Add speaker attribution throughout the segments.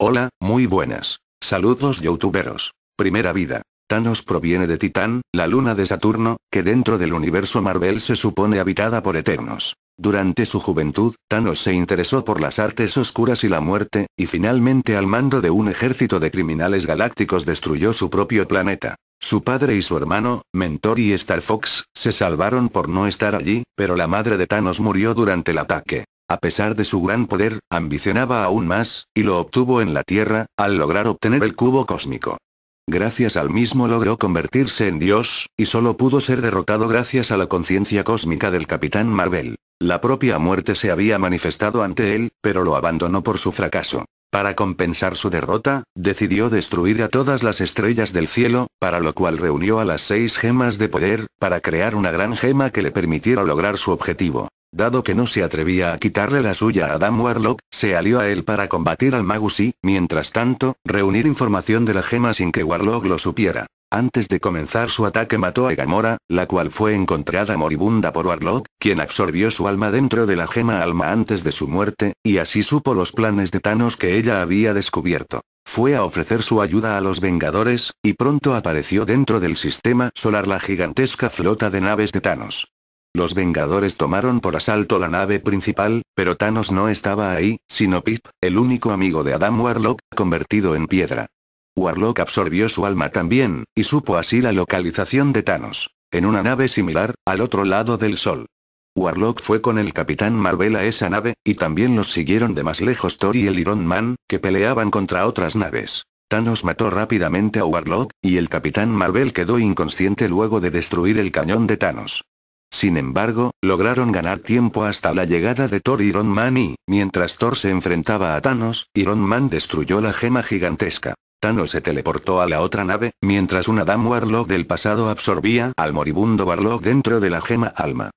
Speaker 1: Hola, muy buenas. Saludos youtuberos. Primera vida. Thanos proviene de Titán, la luna de Saturno, que dentro del universo Marvel se supone habitada por Eternos. Durante su juventud, Thanos se interesó por las artes oscuras y la muerte, y finalmente al mando de un ejército de criminales galácticos destruyó su propio planeta. Su padre y su hermano, Mentor y Star Fox, se salvaron por no estar allí, pero la madre de Thanos murió durante el ataque. A pesar de su gran poder, ambicionaba aún más, y lo obtuvo en la Tierra, al lograr obtener el cubo cósmico. Gracias al mismo logró convertirse en Dios, y solo pudo ser derrotado gracias a la conciencia cósmica del Capitán Marvel. La propia muerte se había manifestado ante él, pero lo abandonó por su fracaso. Para compensar su derrota, decidió destruir a todas las estrellas del cielo, para lo cual reunió a las seis gemas de poder, para crear una gran gema que le permitiera lograr su objetivo. Dado que no se atrevía a quitarle la suya a Adam Warlock, se alió a él para combatir al Magus y, mientras tanto, reunir información de la gema sin que Warlock lo supiera. Antes de comenzar su ataque mató a Gamora, la cual fue encontrada moribunda por Warlock, quien absorbió su alma dentro de la gema alma antes de su muerte, y así supo los planes de Thanos que ella había descubierto. Fue a ofrecer su ayuda a los Vengadores, y pronto apareció dentro del sistema solar la gigantesca flota de naves de Thanos. Los Vengadores tomaron por asalto la nave principal, pero Thanos no estaba ahí, sino Pip, el único amigo de Adam Warlock, convertido en piedra. Warlock absorbió su alma también, y supo así la localización de Thanos, en una nave similar, al otro lado del Sol. Warlock fue con el Capitán Marvel a esa nave, y también los siguieron de más lejos Thor y el Iron Man, que peleaban contra otras naves. Thanos mató rápidamente a Warlock, y el Capitán Marvel quedó inconsciente luego de destruir el cañón de Thanos. Sin embargo, lograron ganar tiempo hasta la llegada de Thor y Iron Man y, mientras Thor se enfrentaba a Thanos, Iron Man destruyó la gema gigantesca. Thanos se teleportó a la otra nave, mientras una Adam Warlock del pasado absorbía al moribundo Warlock dentro de la gema alma.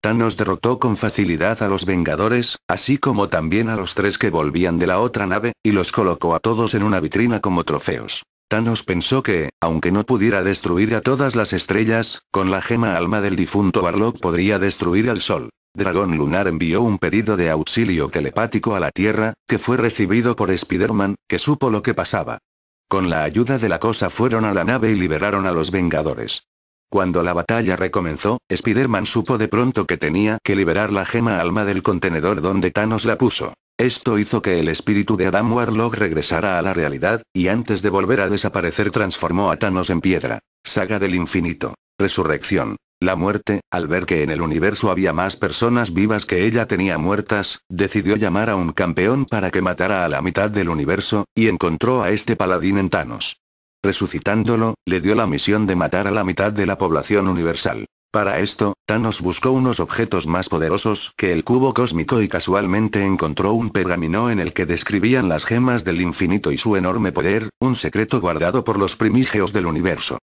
Speaker 1: Thanos derrotó con facilidad a los Vengadores, así como también a los tres que volvían de la otra nave, y los colocó a todos en una vitrina como trofeos. Thanos pensó que, aunque no pudiera destruir a todas las estrellas, con la gema alma del difunto Barlock podría destruir al Sol. Dragón Lunar envió un pedido de auxilio telepático a la Tierra, que fue recibido por Spider-Man, que supo lo que pasaba. Con la ayuda de la cosa fueron a la nave y liberaron a los Vengadores. Cuando la batalla recomenzó, Spider-Man supo de pronto que tenía que liberar la gema alma del contenedor donde Thanos la puso. Esto hizo que el espíritu de Adam Warlock regresara a la realidad, y antes de volver a desaparecer transformó a Thanos en piedra. Saga del infinito. Resurrección. La muerte, al ver que en el universo había más personas vivas que ella tenía muertas, decidió llamar a un campeón para que matara a la mitad del universo, y encontró a este paladín en Thanos. Resucitándolo, le dio la misión de matar a la mitad de la población universal. Para esto, Thanos buscó unos objetos más poderosos que el cubo cósmico y casualmente encontró un pergamino en el que describían las gemas del infinito y su enorme poder, un secreto guardado por los primigeos del universo.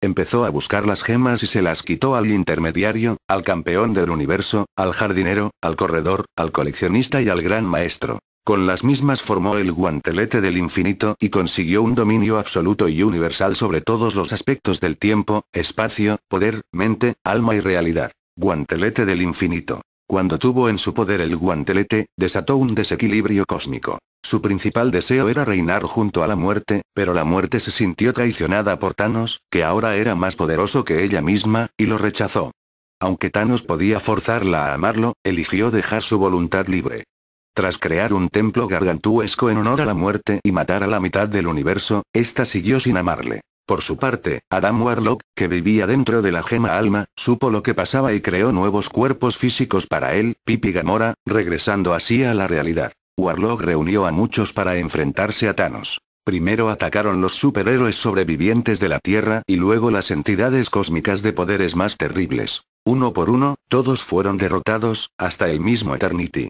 Speaker 1: Empezó a buscar las gemas y se las quitó al intermediario, al campeón del universo, al jardinero, al corredor, al coleccionista y al gran maestro. Con las mismas formó el guantelete del infinito y consiguió un dominio absoluto y universal sobre todos los aspectos del tiempo, espacio, poder, mente, alma y realidad. Guantelete del infinito. Cuando tuvo en su poder el guantelete, desató un desequilibrio cósmico. Su principal deseo era reinar junto a la muerte, pero la muerte se sintió traicionada por Thanos, que ahora era más poderoso que ella misma, y lo rechazó. Aunque Thanos podía forzarla a amarlo, eligió dejar su voluntad libre. Tras crear un templo gargantuesco en honor a la muerte y matar a la mitad del universo, esta siguió sin amarle. Por su parte, Adam Warlock, que vivía dentro de la gema alma, supo lo que pasaba y creó nuevos cuerpos físicos para él, Pipi Gamora, regresando así a la realidad. Warlock reunió a muchos para enfrentarse a Thanos. Primero atacaron los superhéroes sobrevivientes de la Tierra y luego las entidades cósmicas de poderes más terribles. Uno por uno, todos fueron derrotados, hasta el mismo Eternity.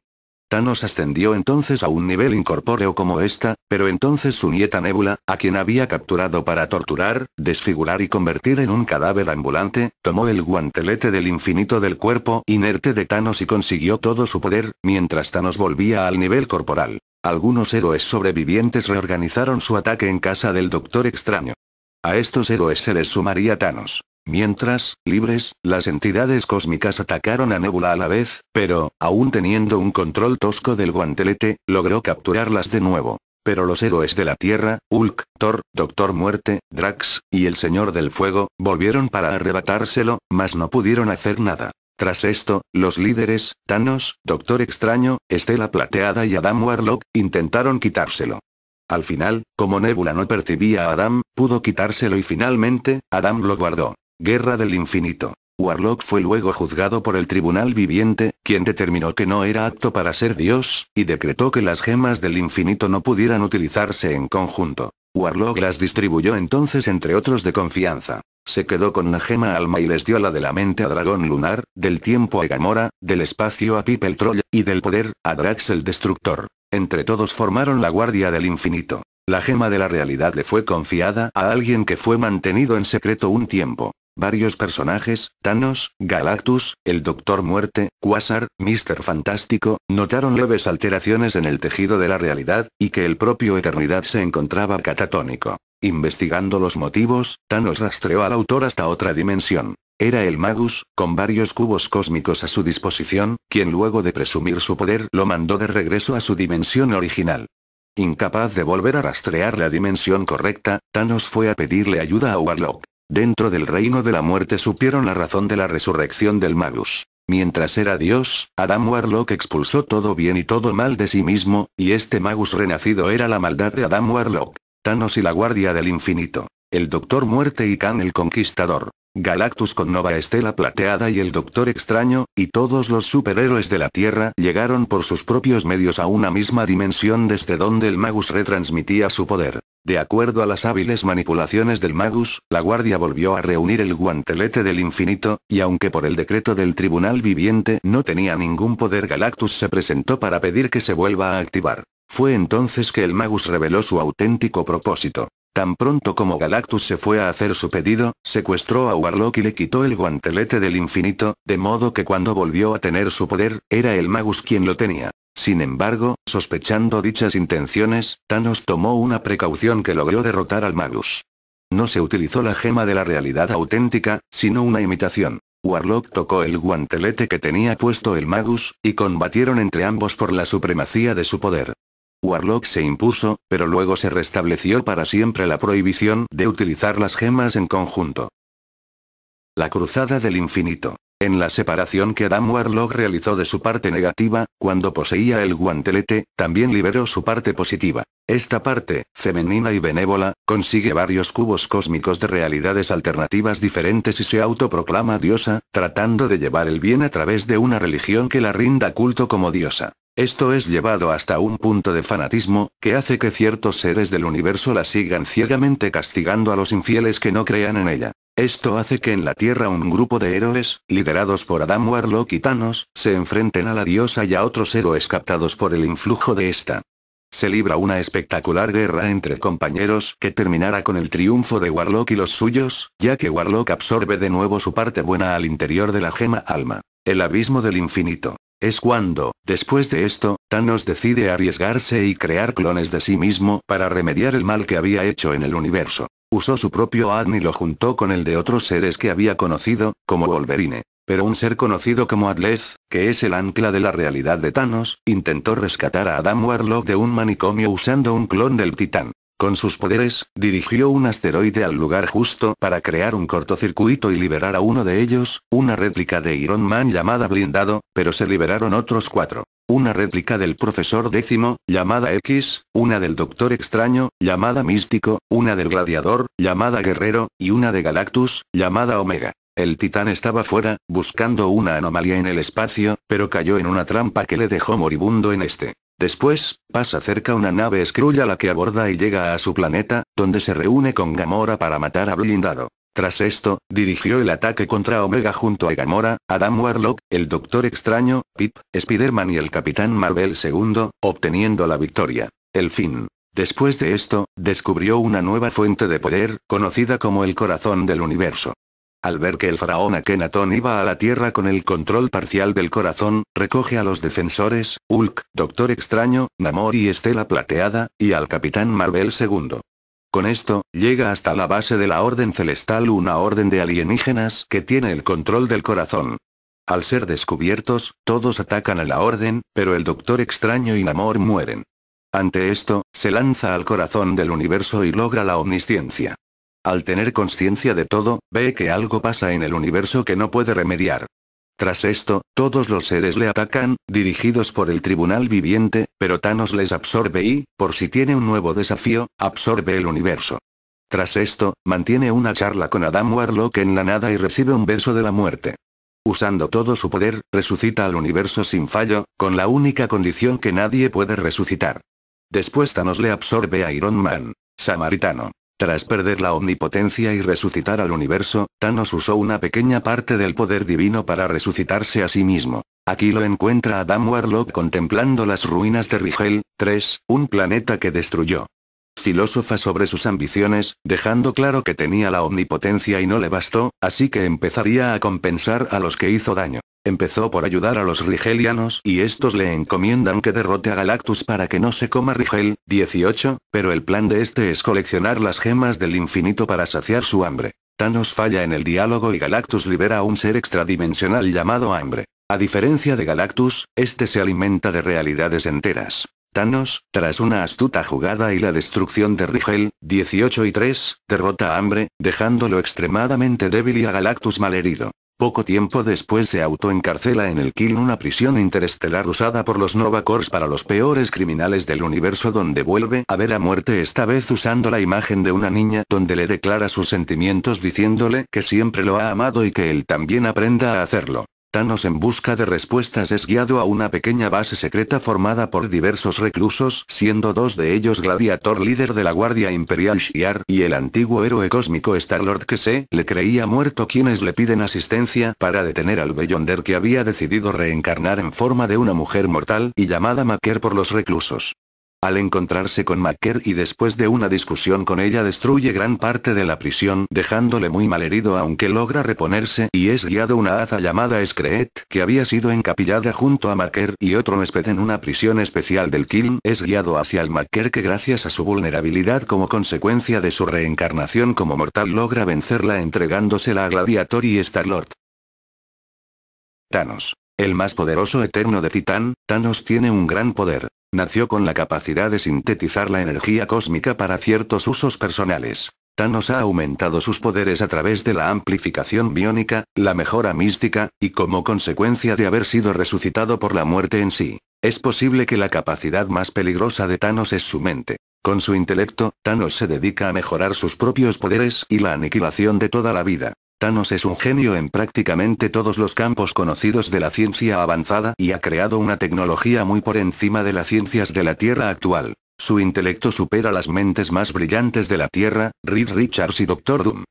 Speaker 1: Thanos ascendió entonces a un nivel incorpóreo como esta, pero entonces su nieta Nebula, a quien había capturado para torturar, desfigurar y convertir en un cadáver ambulante, tomó el guantelete del infinito del cuerpo inerte de Thanos y consiguió todo su poder, mientras Thanos volvía al nivel corporal. Algunos héroes sobrevivientes reorganizaron su ataque en casa del Doctor Extraño. A estos héroes se les sumaría Thanos. Mientras, libres, las entidades cósmicas atacaron a Nebula a la vez, pero, aún teniendo un control tosco del guantelete, logró capturarlas de nuevo. Pero los héroes de la Tierra, Hulk, Thor, Doctor Muerte, Drax, y el Señor del Fuego, volvieron para arrebatárselo, mas no pudieron hacer nada. Tras esto, los líderes, Thanos, Doctor Extraño, Estela Plateada y Adam Warlock, intentaron quitárselo. Al final, como Nebula no percibía a Adam, pudo quitárselo y finalmente, Adam lo guardó. Guerra del Infinito. Warlock fue luego juzgado por el Tribunal Viviente, quien determinó que no era apto para ser Dios, y decretó que las gemas del infinito no pudieran utilizarse en conjunto. Warlock las distribuyó entonces entre otros de confianza. Se quedó con la gema alma y les dio la de la mente a Dragón Lunar, del tiempo a Gamora, del espacio a People Troll, y del poder, a Drax el Destructor. Entre todos formaron la Guardia del Infinito. La gema de la realidad le fue confiada a alguien que fue mantenido en secreto un tiempo. Varios personajes, Thanos, Galactus, el Doctor Muerte, Quasar, Mister Fantástico, notaron leves alteraciones en el tejido de la realidad, y que el propio Eternidad se encontraba catatónico. Investigando los motivos, Thanos rastreó al autor hasta otra dimensión. Era el Magus, con varios cubos cósmicos a su disposición, quien luego de presumir su poder lo mandó de regreso a su dimensión original. Incapaz de volver a rastrear la dimensión correcta, Thanos fue a pedirle ayuda a Warlock. Dentro del reino de la muerte supieron la razón de la resurrección del Magus. Mientras era Dios, Adam Warlock expulsó todo bien y todo mal de sí mismo, y este Magus renacido era la maldad de Adam Warlock. Thanos y la Guardia del Infinito. El Doctor Muerte y Khan el Conquistador. Galactus con Nova Estela Plateada y el Doctor Extraño, y todos los superhéroes de la Tierra llegaron por sus propios medios a una misma dimensión desde donde el Magus retransmitía su poder. De acuerdo a las hábiles manipulaciones del magus, la guardia volvió a reunir el guantelete del infinito, y aunque por el decreto del tribunal viviente no tenía ningún poder Galactus se presentó para pedir que se vuelva a activar. Fue entonces que el magus reveló su auténtico propósito. Tan pronto como Galactus se fue a hacer su pedido, secuestró a Warlock y le quitó el guantelete del infinito, de modo que cuando volvió a tener su poder, era el magus quien lo tenía. Sin embargo, sospechando dichas intenciones, Thanos tomó una precaución que logró derrotar al Magus. No se utilizó la gema de la realidad auténtica, sino una imitación. Warlock tocó el guantelete que tenía puesto el Magus, y combatieron entre ambos por la supremacía de su poder. Warlock se impuso, pero luego se restableció para siempre la prohibición de utilizar las gemas en conjunto. La Cruzada del Infinito. En la separación que Adam Warlock realizó de su parte negativa, cuando poseía el guantelete, también liberó su parte positiva. Esta parte, femenina y benévola, consigue varios cubos cósmicos de realidades alternativas diferentes y se autoproclama diosa, tratando de llevar el bien a través de una religión que la rinda culto como diosa. Esto es llevado hasta un punto de fanatismo, que hace que ciertos seres del universo la sigan ciegamente castigando a los infieles que no crean en ella. Esto hace que en la Tierra un grupo de héroes, liderados por Adam Warlock y Thanos, se enfrenten a la diosa y a otros héroes captados por el influjo de esta. Se libra una espectacular guerra entre compañeros que terminará con el triunfo de Warlock y los suyos, ya que Warlock absorbe de nuevo su parte buena al interior de la gema alma. El abismo del infinito. Es cuando, después de esto, Thanos decide arriesgarse y crear clones de sí mismo para remediar el mal que había hecho en el universo. Usó su propio ADN y lo juntó con el de otros seres que había conocido, como Wolverine. Pero un ser conocido como Adleth, que es el ancla de la realidad de Thanos, intentó rescatar a Adam Warlock de un manicomio usando un clon del titán. Con sus poderes, dirigió un asteroide al lugar justo para crear un cortocircuito y liberar a uno de ellos, una réplica de Iron Man llamada Blindado, pero se liberaron otros cuatro. Una réplica del Profesor Décimo, llamada X, una del Doctor Extraño, llamada Místico, una del Gladiador, llamada Guerrero, y una de Galactus, llamada Omega. El titán estaba fuera, buscando una anomalía en el espacio, pero cayó en una trampa que le dejó moribundo en este. Después, pasa cerca una nave escrulla la que aborda y llega a su planeta, donde se reúne con Gamora para matar a Blindado. Tras esto, dirigió el ataque contra Omega junto a Gamora, Adam Warlock, el Doctor Extraño, Pip, Spider-Man y el Capitán Marvel II, obteniendo la victoria. El fin. Después de esto, descubrió una nueva fuente de poder, conocida como el corazón del universo. Al ver que el faraón Akenatón iba a la Tierra con el control parcial del corazón, recoge a los defensores, Hulk, Doctor Extraño, Namor y Estela Plateada, y al Capitán Marvel II. Con esto, llega hasta la base de la Orden Celestial una orden de alienígenas que tiene el control del corazón. Al ser descubiertos, todos atacan a la Orden, pero el Doctor Extraño y Namor mueren. Ante esto, se lanza al corazón del universo y logra la omnisciencia. Al tener conciencia de todo, ve que algo pasa en el universo que no puede remediar. Tras esto, todos los seres le atacan, dirigidos por el Tribunal Viviente, pero Thanos les absorbe y, por si tiene un nuevo desafío, absorbe el universo. Tras esto, mantiene una charla con Adam Warlock en la nada y recibe un beso de la muerte. Usando todo su poder, resucita al universo sin fallo, con la única condición que nadie puede resucitar. Después Thanos le absorbe a Iron Man, samaritano. Tras perder la omnipotencia y resucitar al universo, Thanos usó una pequeña parte del poder divino para resucitarse a sí mismo. Aquí lo encuentra Adam Warlock contemplando las ruinas de Rigel, 3, un planeta que destruyó. Filósofa sobre sus ambiciones, dejando claro que tenía la omnipotencia y no le bastó, así que empezaría a compensar a los que hizo daño. Empezó por ayudar a los rigelianos y estos le encomiendan que derrote a Galactus para que no se coma Rigel, 18, pero el plan de este es coleccionar las gemas del infinito para saciar su hambre. Thanos falla en el diálogo y Galactus libera a un ser extradimensional llamado Hambre. A diferencia de Galactus, este se alimenta de realidades enteras. Thanos, tras una astuta jugada y la destrucción de Rigel, 18 y 3, derrota a Hambre, dejándolo extremadamente débil y a Galactus malherido. Poco tiempo después se autoencarcela en el Kiln, una prisión interestelar usada por los Nova para los peores criminales del universo donde vuelve a ver a muerte esta vez usando la imagen de una niña donde le declara sus sentimientos diciéndole que siempre lo ha amado y que él también aprenda a hacerlo. Thanos en busca de respuestas es guiado a una pequeña base secreta formada por diversos reclusos, siendo dos de ellos Gladiator líder de la Guardia Imperial Shiar y el antiguo héroe cósmico Starlord que se le creía muerto quienes le piden asistencia para detener al Beyonder que había decidido reencarnar en forma de una mujer mortal y llamada Maker por los reclusos. Al encontrarse con Macker y después de una discusión con ella destruye gran parte de la prisión dejándole muy malherido aunque logra reponerse y es guiado una haza llamada Screet que había sido encapillada junto a Macker y otro Nespet en una prisión especial del Kiln es guiado hacia el Maker que gracias a su vulnerabilidad como consecuencia de su reencarnación como mortal logra vencerla entregándosela a Gladiator y Starlord. Thanos. El más poderoso eterno de Titán, Thanos tiene un gran poder, Nació con la capacidad de sintetizar la energía cósmica para ciertos usos personales. Thanos ha aumentado sus poderes a través de la amplificación biónica, la mejora mística, y como consecuencia de haber sido resucitado por la muerte en sí. Es posible que la capacidad más peligrosa de Thanos es su mente. Con su intelecto, Thanos se dedica a mejorar sus propios poderes y la aniquilación de toda la vida. Thanos es un genio en prácticamente todos los campos conocidos de la ciencia avanzada y ha creado una tecnología muy por encima de las ciencias de la Tierra actual. Su intelecto supera las mentes más brillantes de la Tierra, Reed Richards y Doctor Doom.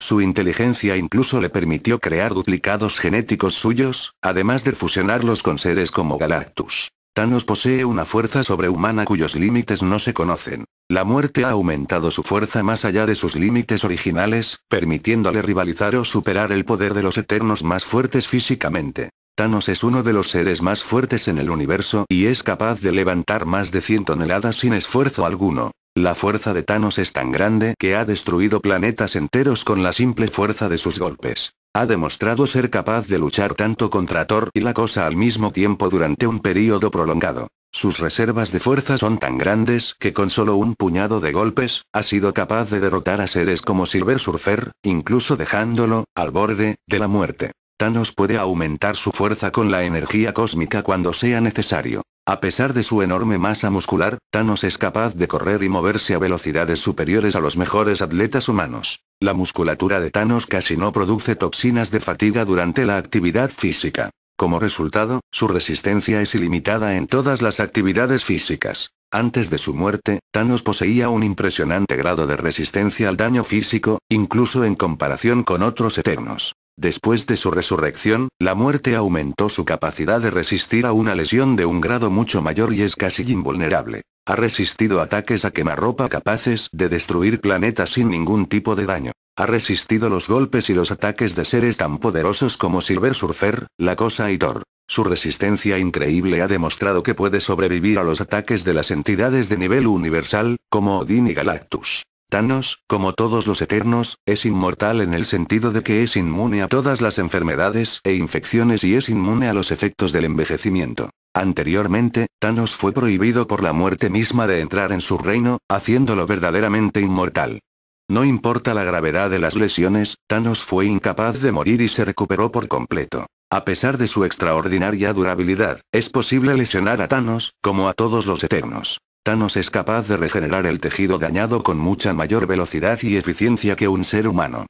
Speaker 1: Su inteligencia incluso le permitió crear duplicados genéticos suyos, además de fusionarlos con seres como Galactus. Thanos posee una fuerza sobrehumana cuyos límites no se conocen. La muerte ha aumentado su fuerza más allá de sus límites originales, permitiéndole rivalizar o superar el poder de los eternos más fuertes físicamente. Thanos es uno de los seres más fuertes en el universo y es capaz de levantar más de 100 toneladas sin esfuerzo alguno. La fuerza de Thanos es tan grande que ha destruido planetas enteros con la simple fuerza de sus golpes. Ha demostrado ser capaz de luchar tanto contra Thor y la cosa al mismo tiempo durante un período prolongado. Sus reservas de fuerza son tan grandes que con solo un puñado de golpes, ha sido capaz de derrotar a seres como Silver Surfer, incluso dejándolo, al borde, de la muerte. Thanos puede aumentar su fuerza con la energía cósmica cuando sea necesario. A pesar de su enorme masa muscular, Thanos es capaz de correr y moverse a velocidades superiores a los mejores atletas humanos. La musculatura de Thanos casi no produce toxinas de fatiga durante la actividad física. Como resultado, su resistencia es ilimitada en todas las actividades físicas. Antes de su muerte, Thanos poseía un impresionante grado de resistencia al daño físico, incluso en comparación con otros eternos. Después de su resurrección, la muerte aumentó su capacidad de resistir a una lesión de un grado mucho mayor y es casi invulnerable. Ha resistido ataques a quemarropa capaces de destruir planetas sin ningún tipo de daño. Ha resistido los golpes y los ataques de seres tan poderosos como Silver Surfer, la cosa y Thor. Su resistencia increíble ha demostrado que puede sobrevivir a los ataques de las entidades de nivel universal, como Odin y Galactus. Thanos, como todos los eternos, es inmortal en el sentido de que es inmune a todas las enfermedades e infecciones y es inmune a los efectos del envejecimiento. Anteriormente, Thanos fue prohibido por la muerte misma de entrar en su reino, haciéndolo verdaderamente inmortal. No importa la gravedad de las lesiones, Thanos fue incapaz de morir y se recuperó por completo. A pesar de su extraordinaria durabilidad, es posible lesionar a Thanos, como a todos los Eternos. Thanos es capaz de regenerar el tejido dañado con mucha mayor velocidad y eficiencia que un ser humano.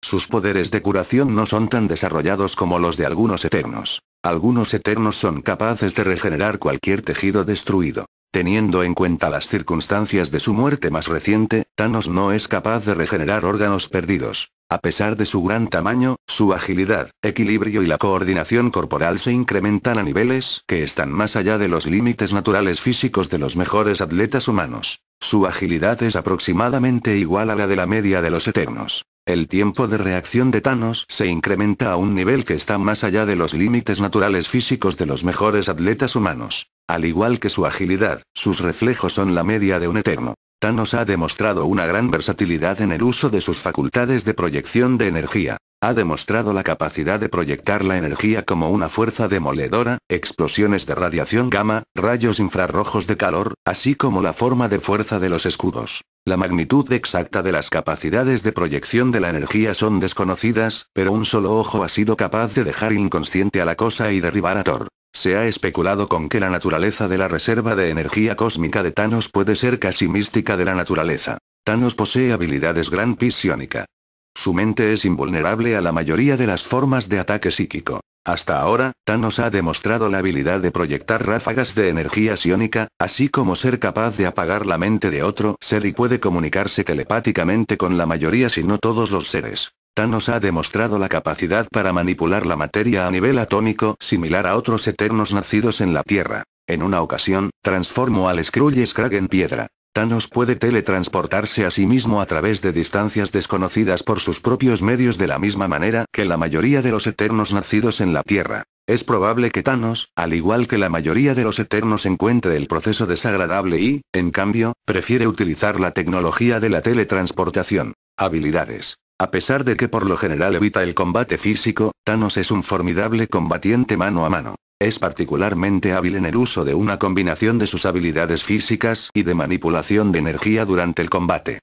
Speaker 1: Sus poderes de curación no son tan desarrollados como los de algunos Eternos. Algunos Eternos son capaces de regenerar cualquier tejido destruido. Teniendo en cuenta las circunstancias de su muerte más reciente, Thanos no es capaz de regenerar órganos perdidos. A pesar de su gran tamaño, su agilidad, equilibrio y la coordinación corporal se incrementan a niveles que están más allá de los límites naturales físicos de los mejores atletas humanos. Su agilidad es aproximadamente igual a la de la media de los Eternos. El tiempo de reacción de Thanos se incrementa a un nivel que está más allá de los límites naturales físicos de los mejores atletas humanos. Al igual que su agilidad, sus reflejos son la media de un eterno. Thanos ha demostrado una gran versatilidad en el uso de sus facultades de proyección de energía. Ha demostrado la capacidad de proyectar la energía como una fuerza demoledora, explosiones de radiación gamma, rayos infrarrojos de calor, así como la forma de fuerza de los escudos. La magnitud exacta de las capacidades de proyección de la energía son desconocidas, pero un solo ojo ha sido capaz de dejar inconsciente a la cosa y derribar a Thor. Se ha especulado con que la naturaleza de la reserva de energía cósmica de Thanos puede ser casi mística de la naturaleza. Thanos posee habilidades gran psiónica. Su mente es invulnerable a la mayoría de las formas de ataque psíquico. Hasta ahora, Thanos ha demostrado la habilidad de proyectar ráfagas de energía psiónica, así como ser capaz de apagar la mente de otro ser y puede comunicarse telepáticamente con la mayoría si no todos los seres. Thanos ha demostrado la capacidad para manipular la materia a nivel atómico similar a otros eternos nacidos en la Tierra. En una ocasión, transformó al Skrull Scrag en piedra. Thanos puede teletransportarse a sí mismo a través de distancias desconocidas por sus propios medios de la misma manera que la mayoría de los eternos nacidos en la Tierra. Es probable que Thanos, al igual que la mayoría de los eternos, encuentre el proceso desagradable y, en cambio, prefiere utilizar la tecnología de la teletransportación. Habilidades. A pesar de que por lo general evita el combate físico, Thanos es un formidable combatiente mano a mano. Es particularmente hábil en el uso de una combinación de sus habilidades físicas y de manipulación de energía durante el combate.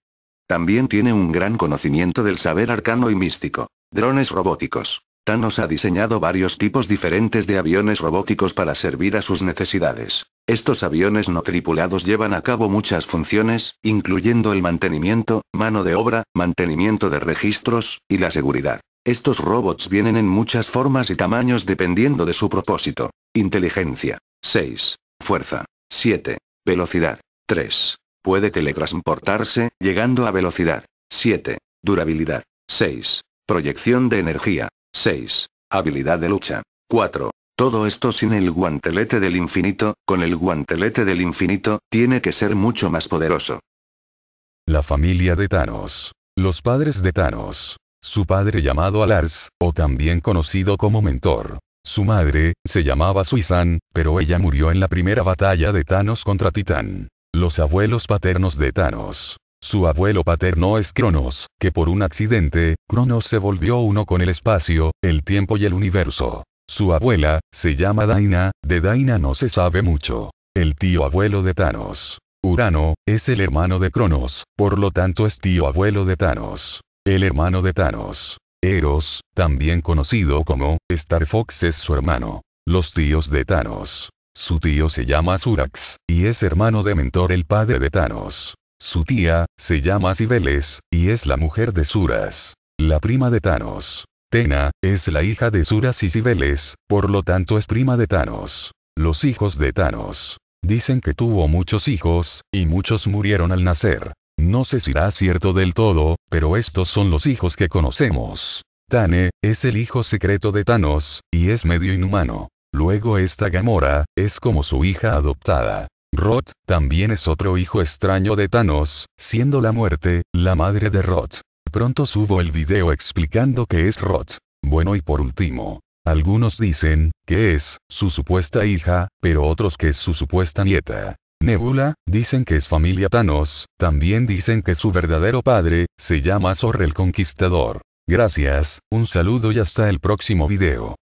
Speaker 1: También tiene un gran conocimiento del saber arcano y místico. Drones robóticos. Thanos ha diseñado varios tipos diferentes de aviones robóticos para servir a sus necesidades. Estos aviones no tripulados llevan a cabo muchas funciones, incluyendo el mantenimiento, mano de obra, mantenimiento de registros, y la seguridad. Estos robots vienen en muchas formas y tamaños dependiendo de su propósito. Inteligencia. 6. Fuerza. 7. Velocidad. 3. Puede teletransportarse, llegando a velocidad. 7. Durabilidad. 6. Proyección de energía. 6. Habilidad de lucha. 4. Todo esto sin el guantelete del infinito, con el guantelete del infinito,
Speaker 2: tiene que ser mucho más poderoso. La familia de Thanos. Los padres de Thanos. Su padre llamado Alars, o también conocido como Mentor. Su madre, se llamaba Suizan, pero ella murió en la primera batalla de Thanos contra Titán. Los abuelos paternos de Thanos. Su abuelo paterno es Cronos, que por un accidente, Cronos se volvió uno con el espacio, el tiempo y el universo. Su abuela, se llama Daina, de Daina no se sabe mucho. El tío abuelo de Thanos. Urano, es el hermano de Cronos, por lo tanto es tío abuelo de Thanos. El hermano de Thanos. Eros, también conocido como, Star Fox es su hermano. Los tíos de Thanos. Su tío se llama Surax, y es hermano de Mentor el padre de Thanos. Su tía, se llama Cibeles, y es la mujer de Suras. La prima de Thanos. Tena, es la hija de Suras y Cibeles, por lo tanto es prima de Thanos. Los hijos de Thanos. Dicen que tuvo muchos hijos, y muchos murieron al nacer. No sé si será cierto del todo, pero estos son los hijos que conocemos. Tane, es el hijo secreto de Thanos, y es medio inhumano. Luego esta Gamora, es como su hija adoptada. Rot, también es otro hijo extraño de Thanos, siendo la muerte, la madre de Roth. Pronto subo el video explicando que es Roth. Bueno y por último, algunos dicen, que es, su supuesta hija, pero otros que es su supuesta nieta. Nebula, dicen que es familia Thanos, también dicen que su verdadero padre, se llama Zor el Conquistador. Gracias, un saludo y hasta el próximo video.